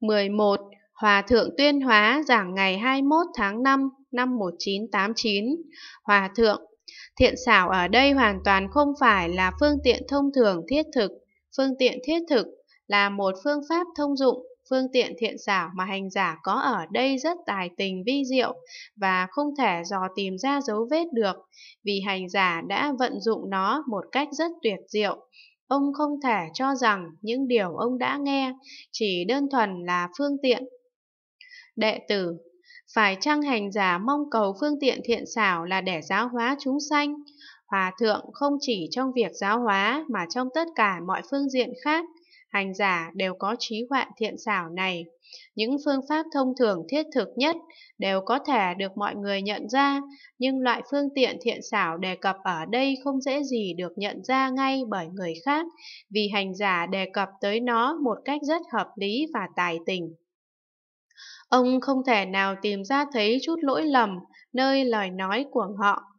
11. Hòa thượng Tuyên Hóa giảng ngày 21 tháng 5 năm 1989. Hòa thượng Thiện xảo ở đây hoàn toàn không phải là phương tiện thông thường thiết thực. Phương tiện thiết thực là một phương pháp thông dụng, phương tiện thiện xảo mà hành giả có ở đây rất tài tình vi diệu và không thể dò tìm ra dấu vết được, vì hành giả đã vận dụng nó một cách rất tuyệt diệu. Ông không thể cho rằng những điều ông đã nghe chỉ đơn thuần là phương tiện. Đệ tử, phải chăng hành giả mong cầu phương tiện thiện xảo là để giáo hóa chúng sanh? Hòa thượng không chỉ trong việc giáo hóa mà trong tất cả mọi phương diện khác hành giả đều có trí huệ thiện xảo này. Những phương pháp thông thường thiết thực nhất đều có thể được mọi người nhận ra, nhưng loại phương tiện thiện xảo đề cập ở đây không dễ gì được nhận ra ngay bởi người khác, vì hành giả đề cập tới nó một cách rất hợp lý và tài tình. Ông không thể nào tìm ra thấy chút lỗi lầm nơi lời nói của họ